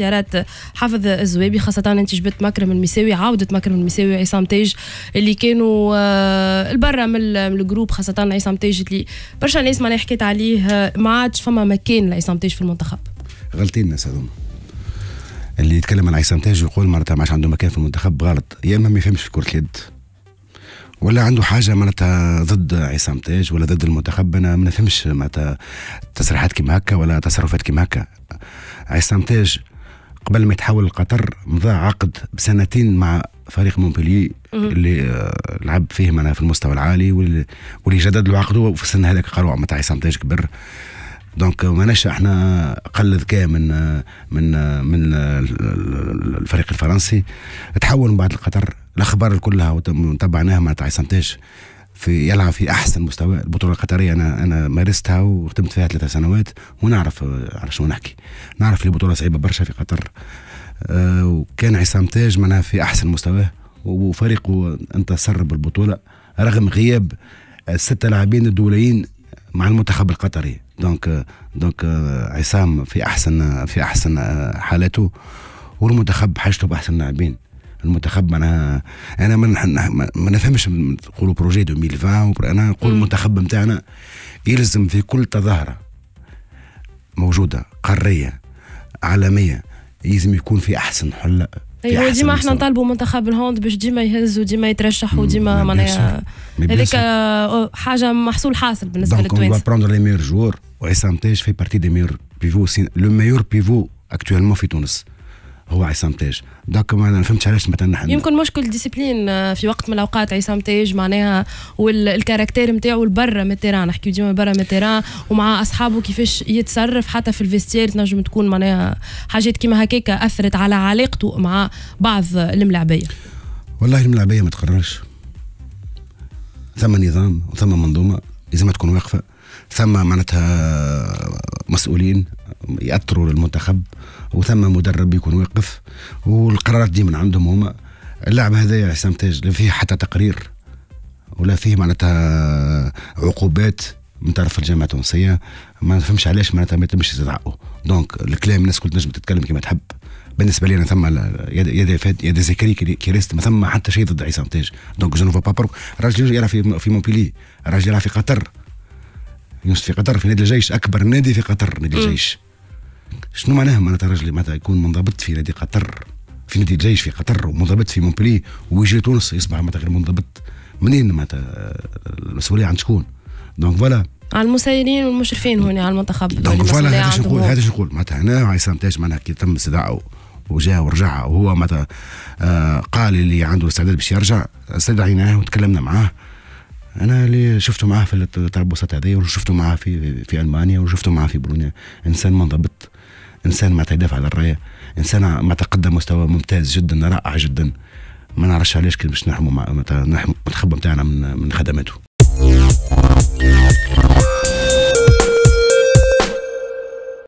اختيارات حافظ الزويبي خاصة أنت جبت مكرم المساوي عودة مكرم المساوي وعصام تاج اللي كانوا آه، البرة من الجروب خاصة عصام تاج اللي برشا ناس معناها حكيت عليه آه، ما عادش فما مكان لعصام تاج في المنتخب غلطين الناس هذوما اللي يتكلم عن عصام تاج ويقول معناتها ما عنده مكان في المنتخب غلط يا اما ما يفهمش في كره اليد ولا عنده حاجه معناتها ضد عصام تاج ولا ضد المنتخب انا ما نفهمش معناتها تصريحات كيما هكا ولا تصرفات كيما هكا عصام تاج قبل ما يتحول لقطر مضى عقد بسنتين مع فريق مونبلي اللي آه، لعب فيه معناها في المستوى العالي واللي جدد له عقده وفي السنه هذاك قالوا متاع عصام كبر دونك ماناش احنا اقل ذكاء من آه، من آه، من الفريق الفرنسي تحول من بعد القطر الاخبار كلها وتبعناها مع عصام في يلعب في احسن مستوى البطوله القطريه انا انا مارستها وخدمت فيها ثلاثة سنوات ونعرف آه، على شنو نحكي نعرف اللي بطوله صعيبه برشا في قطر آه، وكان عصام تاج معناها في احسن مستواه وفريقه انتصر بالبطوله رغم غياب الستة لاعبين الدوليين مع المنتخب القطري دونك دونك آه، عصام في احسن في احسن حالته والمنتخب حاجته باحسن لاعبين المنتخب معناها انا ما ما نفهمش نقولوا بروجي 2020 انا نقول المنتخب نتاعنا يلزم في كل تظاهره موجوده قاريه عالميه يلزم يكون في احسن حله ايوا ديما احنا نطالبوا منتخب الهوند باش ديما يهز وديما يترشح وديما معناها هذيك حاجه محصول حاصل بالنسبه للتوانسه دونك بروندر لي ميور جور وعصام تاج في بارتي دي ميور بيفو لو ميور بيفو اكتوالمون في تونس هو عصام تاج دونك ما فهمتش علاش مثلا نحن يمكن مشكل ديسيبلين آه، في وقت من الاوقات عصام تاج معناها والكاركتير نتاعو لبرا من التيران نحكيو ديما برا من التيران ومع اصحابه كيفاش يتصرف حتى في الفيستير تنجم تكون معناها حاجات كيما هكاك اثرت على علاقته مع بعض الملاعبيه والله الملاعبيه ما تقررش ثم نظام وثم منظومه ما تكون واقفه ثم معناتها مسؤولين يأثروا للمنتخب وثم مدرب يكون واقف والقرارات دي من عندهم هما اللعب هذا يا حسام تاج لا فيه حتى تقرير ولا فيه معناتها عقوبات من طرف الجامعه التونسيه ما نفهمش علاش معناتها ما يتمش استدعائه دونك الكلام الناس كل تنجم تتكلم كما تحب بالنسبه لي انا ثم يا دي فات يد زكري كيريست ما ثم حتى شيء ضد عصام تاج دونك جو نوفا با راجل يلعب في في مونبيلي راجل يلعب في قطر يوسف في قطر في نادي الجيش اكبر نادي في قطر نادي الجيش شنو معناها معناتها راجلي معناتها يكون منضبط في نادي قطر في نادي الجيش في قطر ومنضبط في مونبلي ويجي لتونس يصبح معناتها غير منضبط منين معناتها المسؤوليه عند شكون دونك فوالا على المسيرين والمشرفين هنا على المنتخب دونك فوالا هذا شنو نقول هذا شنو نقول معناتها هنا عصام تاج معناها كي تم استدعاءه وجاء ورجع وهو معناتها آه، قال اللي عنده استعداد باش يرجع استدعيناه وتكلمنا معاه انا اللي شفته معاه في التربصات هذه وشفته معاه في في المانيا وشفته معاه في بولونيا انسان منضبط انسان ما تدافع على الرايه انسان ما تقدم مستوى ممتاز جدا رائع جدا ما نعرفش علاش كي باش نحموا مع... نحموا الخبه نتاعنا من... من خدماته